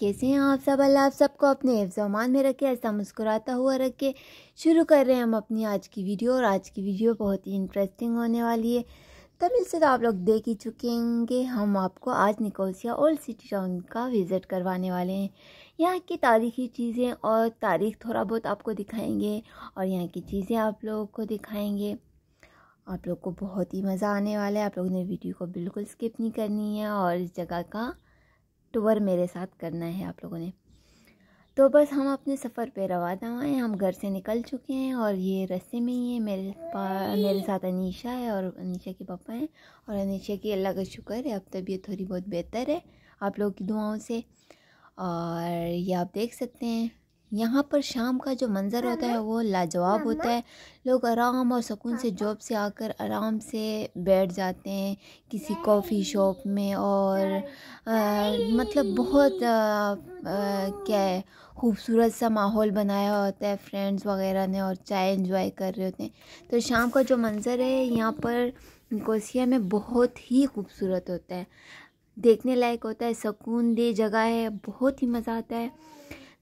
कैसे हैं आप सब अल्लाह आप सबको अपने हिफ्जमान में रखे ऐसा मुस्कुराता हुआ रखे शुरू कर रहे हैं हम अपनी आज की वीडियो और आज की वीडियो बहुत ही इंटरेस्टिंग होने वाली है तमिल से तो आप लोग देख ही चुकेंगे हम आपको आज निकोसिया ओल्ड सिटी टाउन का विज़िट करवाने वाले हैं यहाँ की तारीखी चीज़ें और तारीख थोड़ा बहुत आपको दिखाएँगे और यहाँ की चीज़ें आप लोगों को दिखाएँगे आप लोग को बहुत ही मज़ा आने वाला है आप लोगों ने वीडियो को बिल्कुल स्किप नहीं करनी है और इस जगह का टूर मेरे साथ करना है आप लोगों ने तो बस हम अपने सफ़र पे रवाना हुए हैं हम घर से निकल चुके हैं और ये रस्ते में ही है मेरे पा मेरे साथ अनीशा है और अनीशा के पापा हैं और अनीशा की अल्लाह का शुक्र है अब तबीयत थोड़ी बहुत बेहतर है आप लोगों की दुआओं से और ये आप देख सकते हैं यहाँ पर शाम का जो मंज़र होता है वो लाजवाब होता है लोग आराम और सुकून से जॉब से आकर आराम से बैठ जाते हैं किसी कॉफ़ी शॉप में और आ, मतलब बहुत आ, आ, क्या है खूबसूरत सा माहौल बनाया होता है फ्रेंड्स वगैरह ने और चाय एंजॉय कर रहे होते हैं तो शाम का जो मंज़र है यहाँ पर कोसिया में बहुत ही खूबसूरत होता है देखने लायक होता है सुकून दे जगह है बहुत ही मज़ा आता है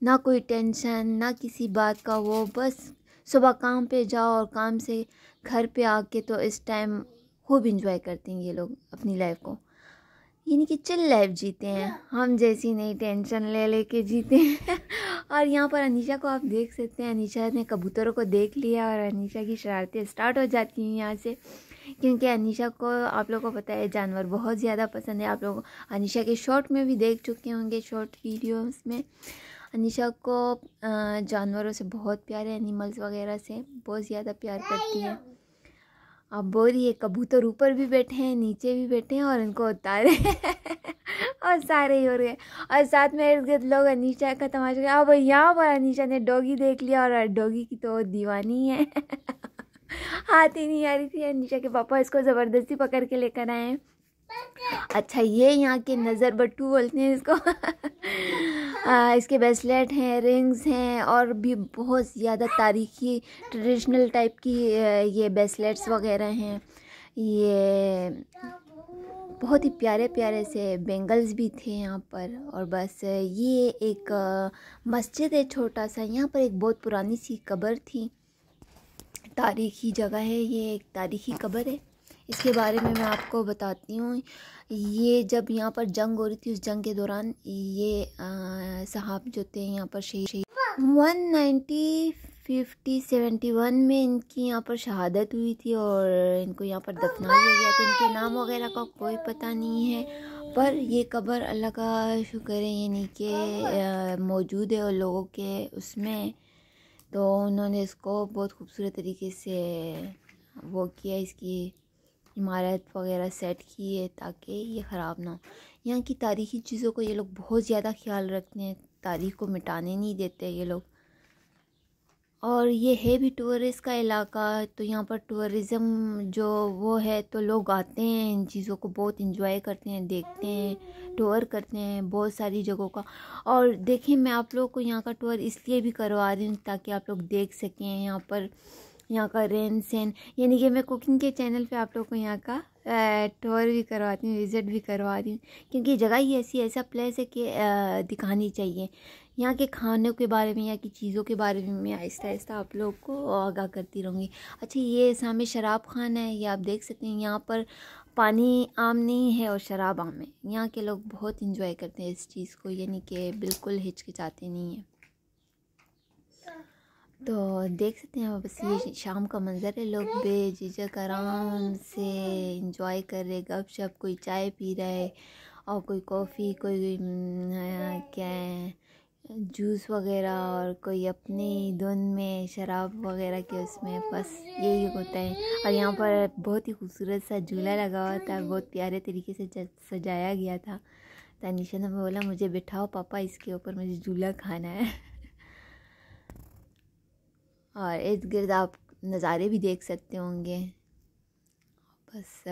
ना कोई टेंशन ना किसी बात का वो बस सुबह काम पे जाओ और काम से घर पे आके तो इस टाइम खूब इंजॉय करते हैं ये लोग अपनी लाइफ को यानी कि चिल लाइफ जीते हैं हम जैसी नहीं टेंशन ले लेके जीते हैं और यहाँ पर अनीशा को आप देख सकते हैं अनीशा ने कबूतरों को देख लिया और अनीशा की शरारतें स्टार्ट हो जाती हैं यहाँ से क्योंकि अनीशा को आप लोगों को पता है जानवर बहुत ज़्यादा पसंद है आप लोग अनीशा के शॉर्ट में भी देख चुके होंगे शॉर्ट वीडियोस में अनिशा को जानवरों से बहुत प्यार है एनिमल्स वगैरह से बहुत ज़्यादा प्यार करती है अब बोल रही है कबूतर ऊपर भी बैठे हैं नीचे भी बैठे हैं और उनको उतारे और सारे ही हो रहे और साथ में इर्द गिर्द लोग अनिशा का तमाशा अब यहाँ पर अनीशा ने डॉगी देख लिया और डॉगी की तो दीवानी है हाथ ही नहीं आ रही थी अनीशा के पापा इसको ज़बरदस्ती पकड़ के लेकर आए अच्छा ये यहाँ के नज़र बट्टू बोलते हैं इसको इसके ब्रेसलेट हैं रिंग्स हैं और भी बहुत ज़्यादा तारीख़ी ट्रेडिशनल टाइप की ये ब्रेसलेट्स वगैरह हैं ये बहुत ही प्यारे प्यारे से बेंगल्स भी थे यहाँ पर और बस ये एक मस्जिद है छोटा सा यहाँ पर एक बहुत पुरानी सी कब्र थी तारीख़ी जगह है ये एक तारीख़ी कब्र है इसके बारे में मैं आपको बताती हूँ ये जब यहाँ पर जंग हो रही थी उस जंग के दौरान ये साहब जो थे यहाँ पर शहीद one ninety fifty seventy one में इनकी यहाँ पर शहादत हुई थी और इनको यहाँ पर दफना दिया गया था इनके नाम वगैरह का कोई पता नहीं है पर ये कब्र अल्लाह का शुक्र है यानी कि मौजूद है और लोगों के उसमें तो उन्होंने इसको बहुत खूबसूरत तरीके से वो किया इसकी इमारत वगैरह सेट की है ताकि ये ख़राब ना हो यहाँ की तारीख़ी चीज़ों को ये लोग बहुत ज़्यादा ख्याल रखते हैं तारीख़ को मिटाने नहीं देते ये लोग और ये है भी टूरिस्ट का इलाका तो यहाँ पर टूरिज़म जो वो है तो लोग आते हैं इन चीज़ों को बहुत इंजॉय करते हैं देखते हैं टूर करते हैं बहुत सारी जगहों का और देखें मैं आप लोगों को यहाँ का टूर इसलिए भी करवा रही हूँ ताकि आप लोग देख सकें यहाँ पर यहाँ का रहन सहन यानी कि मैं कुकिंग के चैनल पे आप लोग को यहाँ का टूर भी करवाती हूँ विज़िट भी करवाती हूँ क्योंकि जगह ही ऐसी ऐसा प्लेस है कि दिखानी चाहिए यहाँ के खाने के बारे में यहाँ की चीज़ों के बारे में मैं आहिस्ता आहिस्ता आप लोग को आगाह करती रहूँगी अच्छा ये सामने शराब खाना है ये आप देख सकते हैं यहाँ पर पानी आम नहीं है और शराब आम है यहाँ के लोग बहुत इंजॉय करते हैं इस चीज़ को यानी कि बिल्कुल हिचकिचाते नहीं हैं तो देख सकते हैं बस ये शाम का मंज़र है लोग बेझिझक आराम से इंजॉय कर रहे गप शप कोई चाय पी रहा है और कोई कॉफ़ी कोई क्या है जूस वगैरह और कोई अपनी धुन में शराब वगैरह के उसमें बस यही होता है और यहाँ पर बहुत ही खूबसूरत सा झूला लगा हुआ था बहुत प्यारे तरीके से सजाया गया था तनिशा ने बोला मुझे बिठाओ पापा इसके ऊपर मुझे झूला खाना है और इर्द गिर्द आप नज़ारे भी देख सकते होंगे बस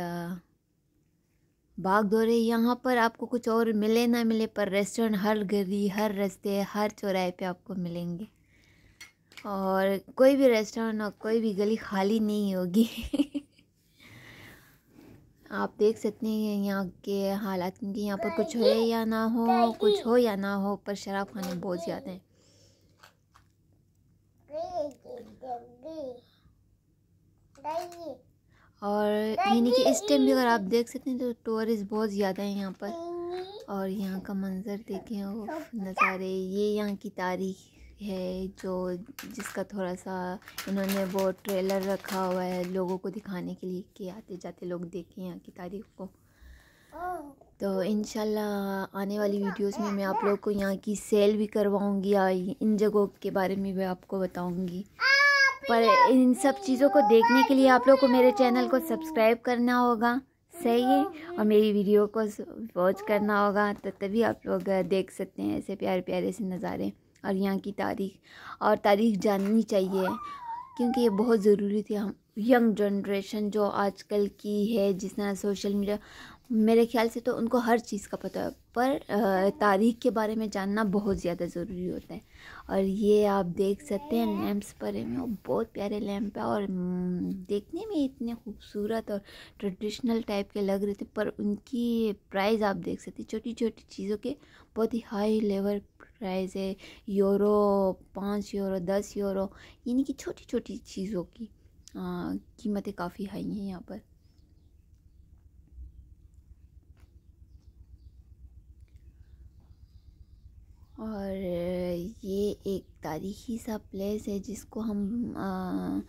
बाग दौरे यहाँ पर आपको कुछ और मिले ना मिले पर रेस्टोरेंट हर गली हर रास्ते हर चौराहे पे आपको मिलेंगे और कोई भी रेस्टोरेंट और कोई भी गली खाली नहीं होगी आप देख सकते हैं यहाँ के हालात क्योंकि यहाँ पर कुछ हो या ना हो कुछ हो या ना हो पर शराब खाने बहुत ज़्यादा हैं और यानी कि इस टाइम भी अगर आप देख सकते हैं तो टूरिस्ट बहुत ज़्यादा है यहाँ पर और यहाँ का मंज़र देखें वो नज़ारे ये यहाँ की तारीख है जो जिसका थोड़ा सा इन्होंने वो ट्रेलर रखा हुआ है लोगों को दिखाने के लिए कि आते जाते लोग देखें यहाँ की तारीख को तो इन आने वाली वीडियोस में मैं आप लोग को यहाँ की सेल भी करवाऊँगी इन जगहों के बारे में भी आपको बताऊँगी पर इन सब चीज़ों को देखने के लिए आप लोग को मेरे चैनल को सब्सक्राइब करना होगा सही है और मेरी वीडियो को वॉच करना होगा तो तभी आप लोग देख सकते हैं ऐसे प्यारे प्यारे से नज़ारे और यहाँ की तारीख और तारीख जाननी चाहिए क्योंकि ये बहुत ज़रूरी थी हम यंग जनरेशन जो आजकल की है जिस तरह सोशल मीडिया मेरे ख्याल से तो उनको हर चीज़ का पता है पर तारीख के बारे में जानना बहुत ज़्यादा ज़रूरी होता है और ये आप देख सकते हैं लैम्प्स पर में वो बहुत प्यारे लैम्प है और देखने में इतने खूबसूरत और ट्रेडिशनल टाइप के लग रहे थे पर उनकी प्राइस आप देख सकते हैं छोटी छोटी चीज़ों के बहुत ही हाई लेवल प्राइस है यूरो पाँच यूरो दस यूरो यानी कि छोटी छोटी चीज़ों की कीमतें काफ़ी हाई हैं यहाँ पर और ये एक तारीख़ी सा प्लेस है जिसको हम आ,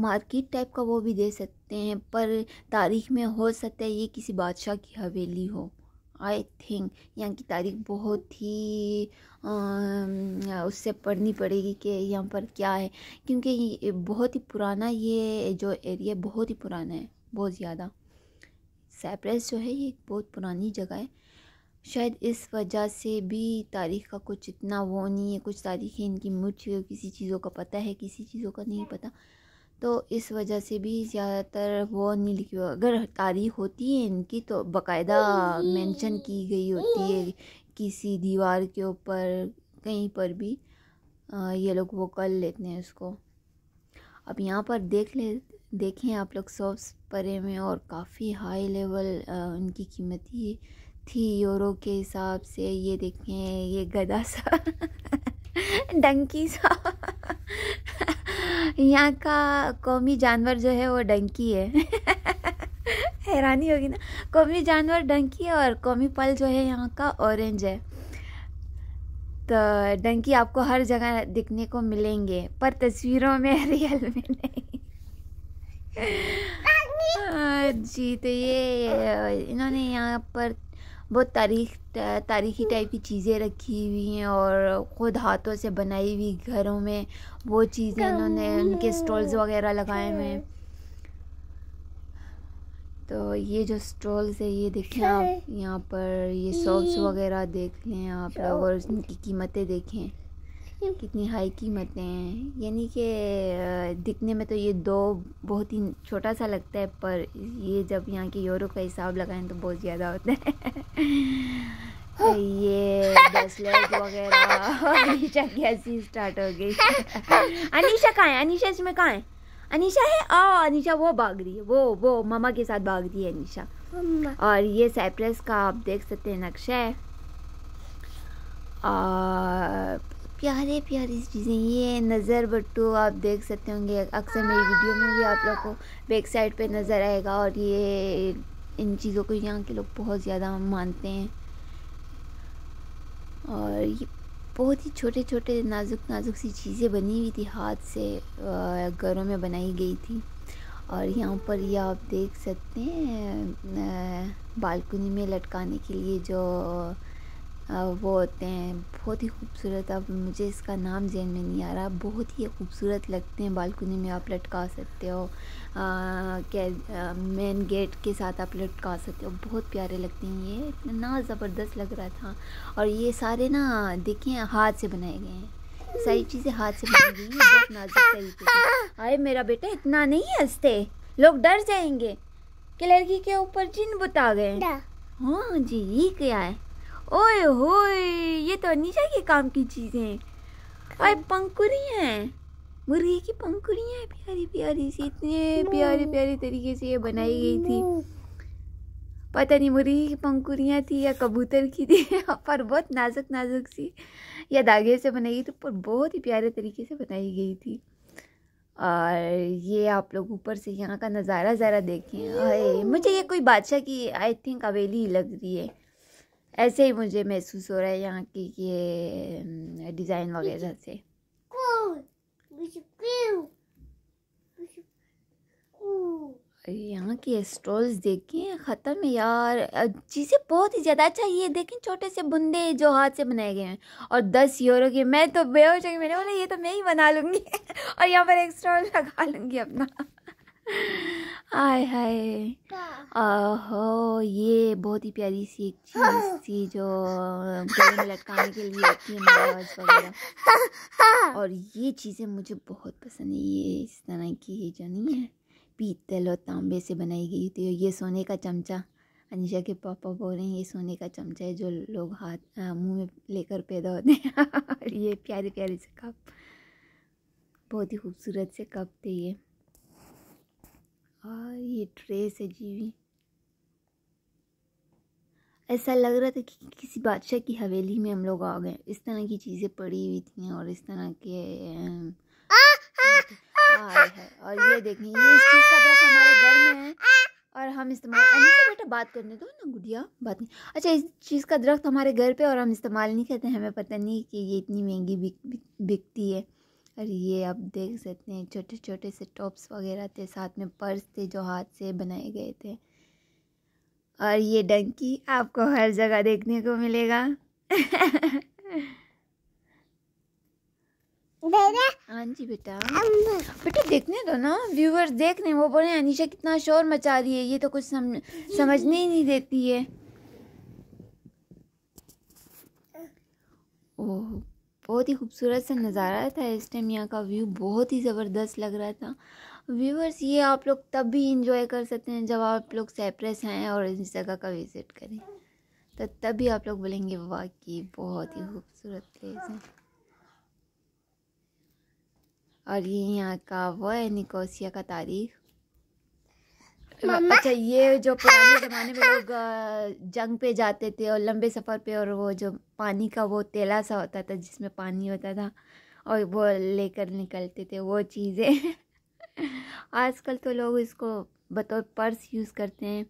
मार्केट टाइप का वो भी दे सकते हैं पर तारीख़ में हो सकता है ये किसी बादशाह की हवेली हो आई थिंक यहाँ की तारीख बहुत ही आ, उससे पढ़नी पड़ेगी कि यहाँ पर क्या है क्योंकि बहुत ही पुराना ये जो एरिया बहुत ही पुराना है बहुत ज़्यादा सैप्रस जो है ये एक बहुत पुरानी जगह है शायद इस वजह से भी तारीख़ का कुछ इतना वो नहीं है कुछ तारीखें इनकी मुझे किसी चीज़ों का पता है किसी चीज़ों का नहीं पता तो इस वजह से भी ज़्यादातर वो नहीं लिखी हुआ अगर तारीख होती है इनकी तो बकायदा मेंशन की गई होती है किसी दीवार के ऊपर कहीं पर भी ये लोग वो कर लेते हैं उसको अब यहाँ पर देख ले देखें आप लोग सौ परे में और काफ़ी हाई लेवल उनकी कीमत ही थी यूरो के हिसाब से ये देखें ये गदा सा डंकी सा यहाँ का कौमी जानवर जो है वो डंकी है हैरानी होगी ना कौमी जानवर डंकी है और कौमी पल जो है यहाँ का ऑरेंज है तो डंकी आपको हर जगह दिखने को मिलेंगे पर तस्वीरों में रियल में नहीं हाँ जी तो ये इन्होंने यहाँ पर बहुत तारीख तारीखी टाइप की चीज़ें रखी हुई हैं और ख़ुद हाथों से बनाई हुई घरों में वो चीज़ें उन्होंने उनके स्टॉल्स वगैरह लगाए हुए हैं तो ये जो स्टॉल्स है ये देखें आप यहाँ पर ये सॉप्स वगैरह देख लें आप और उनकी कीमतें देखें ये कितनी हाई कीमतें हैं यानी कि दिखने में तो ये दो बहुत ही छोटा सा लगता है पर ये जब यहाँ के यूरो का हिसाब लगाएं तो बहुत ज़्यादा होता है तो ये ब्रेसलेट वगैरह अनिशा की ऐसी स्टार्ट हो गई अनिशा कहाँ है अनिशा इसमें कहाँ है अनिशा है ओ अनिशा वो भाग रही है वो वो मामा के साथ भाग रही है अनिशा और ये साइप्रस का आप देख सकते हैं नक्शा है और प्यारे प्यारी चीज़ें ये नज़र बट्टू आप देख सकते होंगे अक्सर मेरी वीडियो में भी आप लोग को बैक साइड पे नज़र आएगा और ये इन चीज़ों को यहाँ के लोग बहुत ज़्यादा मानते हैं और ये बहुत ही छोटे छोटे नाजुक नाजुक सी चीज़ें बनी हुई थी हाथ से घरों में बनाई गई थी और यहाँ पर ये आप देख सकते हैं बालकनी में लटकाने के लिए जो वो होते हैं बहुत ही खूबसूरत अब मुझे इसका नाम जेन में नहीं आ रहा बहुत ही खूबसूरत लगते हैं बालकनी में आप लटका सकते हो क्या मेन गेट के साथ आप लटका सकते हो बहुत प्यारे लगते हैं ये इतना ज़बरदस्त लग रहा था और ये सारे ना देखें हाथ से बनाए गए हैं सारी चीज़ें हाथ से बनाई गई हैं बहुत नाजुक तरीके अरे मेरा बेटा इतना नहीं हंसते लोग डर जाएंगे कि लड़की के ऊपर जिन बुता गए हाँ जी ये क्या है ओए होए ये तो अनिशा के काम की चीज़ें हैं पंखुड़ी हैं मुर्गी की पंखुड़ियाँ हैं प्यारी प्यारी सी इतने प्यारे प्यारे तरीके से ये बनाई गई थी पता नहीं मुर्गी की पंखुड़ियाँ थी या कबूतर की थी पर बहुत नाजुक नाजुक सी या धागे से बनाई गई थी पर बहुत ही प्यारे तरीके से बनाई गई थी और ये आप लोग ऊपर से यहाँ का नज़ारा ज़रा देखें मुझे ये कोई बादशाह की आई थिंक हवेली लग रही है ऐसे ही मुझे महसूस हो रहा है यहाँ की ये डिज़ाइन वगैरह से यहाँ की स्टॉल्स देखें ख़त्म है यार चीज़ें बहुत ही ज़्यादा अच्छा ये देखें छोटे से बुंदे जो हाथ से बनाए गए हैं और दस यूरो के मैं तो बेहोश हो गई मैंने बोला ये तो मैं ही बना लूँगी और यहाँ पर एक स्टॉल लगा लूँगी अपना आय हाय ओहो ये बहुत ही प्यारी सी एक चीज़ थी जो गले में लटकाने के लिए होती है मोबाइल वगैरह और ये चीज़ें मुझे बहुत पसंद है ये इस तरह की ये जो नहीं है पीतल और तांबे से बनाई गई थी ये सोने का चमचा अनिशा के पापा बोल रहे हैं ये सोने का चमचा है जो लोग हाथ मुंह में लेकर पैदा होते हैं और ये प्यारे प्यारे से कप बहुत ही खूबसूरत से कप थे ये और ये ड्रेस है जीवी ऐसा लग रहा था कि, किसी बादशाह की हवेली में हम लोग आ गए इस तरह की चीज़ें पड़ी हुई थी और इस तरह के है और ये देखें ये इस चीज़ का दरख्त हमारे घर में है और हम इस्तेमाल बेटा बात करने दो ना गुड़िया बात नहीं अच्छा इस चीज़ का दरख्त तो हमारे घर पे और हम इस्तेमाल नहीं करते हमें पता नहीं कि ये इतनी महंगी बिक, बिकती है और ये आप देख सकते हैं छोटे छोटे से टॉप्स वगैरह थे साथ में पर्स थे जो हाथ से बनाए गए थे और ये डंकी आपको हर जगह देखने को मिलेगा हाँ जी बेटा बेटा देखने दो ना व्यूवर्स देख रहे वो बोले अनिशा कितना शोर मचा रही है ये तो कुछ सम, समझने ही नहीं देती है ओह बहुत ही खूबसूरत सा नज़ारा था इस टाइम यहाँ का व्यू बहुत ही ज़बरदस्त लग रहा था व्यूवर्स ये आप लोग तब भी इंजॉय कर सकते हैं जब आप लोग सैप्रेस हैं और इस जगह का विज़िट करें तो तब भी आप लोग बोलेंगे वाकई बहुत ही खूबसूरत प्लेस है और ये यहाँ का वो है निकोसिया का तारीख अच्छा ये जो पुराने हाँ, ज़माने में हाँ। लोग जंग पे जाते थे और लंबे सफ़र पे और वो जो पानी का वो तेला सा होता था जिसमें पानी होता था और वो लेकर निकलते थे वो चीज़ें आजकल तो लोग इसको बतौर पर्स यूज़ करते हैं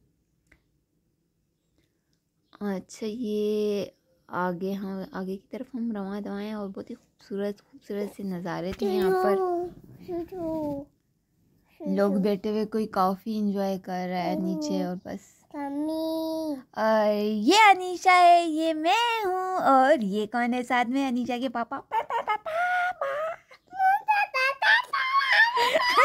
अच्छा ये आगे हम हाँ, आगे की तरफ हम रवा दवाएँ और बहुत ही खूबसूरत खूबसूरत से नज़ारे थे यहाँ पर लोग बैठे हुए कोई कॉफी इंजॉय कर रहा है नीचे mm. और बस मम्मी ये अनीशा है ये मैं हूँ और ये कौन है साथ में अनीशा के पापा पापा पापा पापा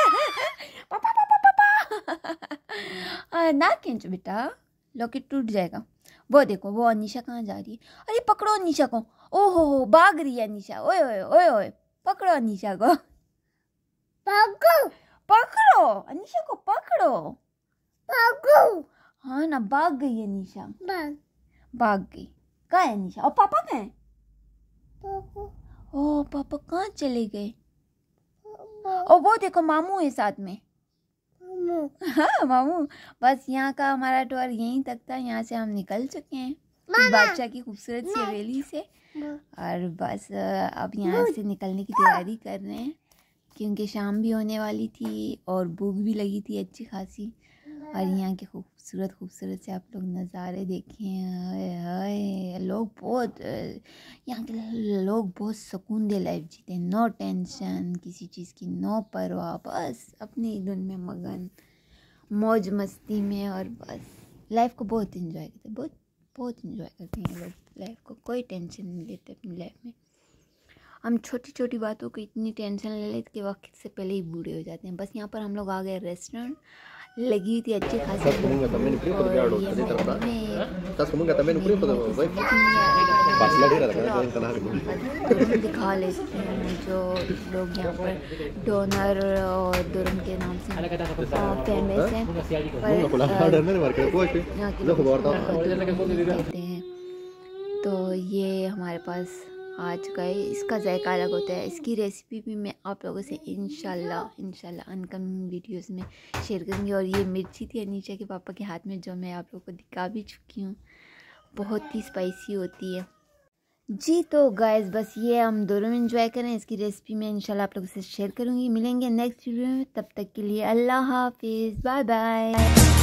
पापा पापा ना खींच बेटा लॉकेट टूट जाएगा वो देखो वो अनिशा कहाँ जा रही है अरे पकड़ो अनिशा को ओहो हो भाग रही है अनिशा ओए ओए ओए ओए पकड़ो अनिशा को पकड़ो अनीशा को पकड़ो भागो हाँ ना भाग गई अनीशा भाग भाग गई कहाँ है अनीशा और पापा कहाँ है ओ पापा कहाँ चले गए और वो देखो मामू है साथ में मामू हाँ मामू बस यहाँ का हमारा टूर यहीं तक था यहाँ से हम निकल चुके हैं बादशाह की खूबसूरत सी हवेली से और बस अब यहाँ से निकलने की तैयारी कर रहे हैं क्योंकि शाम भी होने वाली थी और भूख भी लगी थी अच्छी खासी और यहाँ के खूबसूरत खूबसूरत से आप लोग नज़ारे देखे हैं हाय लोग बहुत यहाँ के लोग बहुत सुकून दे लाइफ जीते हैं नो टेंशन किसी चीज़ की नो परवाह बस अपनी धुन में मगन मौज मस्ती में और बस लाइफ को बहुत इन्जॉय करते बहुत बहुत इन्जॉय करते हैं लोग लाइफ को कोई टेंशन नहीं लेते अपनी लाइफ में हम छोटी छोटी बातों की इतनी टेंशन ले लेते कि वक्त से पहले ही बूढ़े हो जाते हैं बस यहाँ पर हम लोग आ गए रेस्टोरेंट लगी हुई थी अच्छी खासी तो दिखा लेते हैं जो लोग यहाँ पर डोनर और दुरम के नाम से फेमस हाँ? हैं तो ये हमारे पास आज का इसका जायका अलग होता है इसकी रेसिपी भी मैं आप लोगों से इन इनशाला अनकमिंग वीडियोस में शेयर करूँगी और ये मिर्ची थी अनीशा के पापा के हाथ में जो मैं आप लोगों को दिखा भी चुकी हूँ बहुत ही स्पाइसी होती है जी तो गैस बस ये हम दोनों में इंजॉय करें इसकी रेसिपी मैं इनशाला आप लोगों से शेयर करूँगी मिलेंगे नेक्स्ट वीडियो में तब तक के लिए अल्लाह हाफिज़ बाय बाय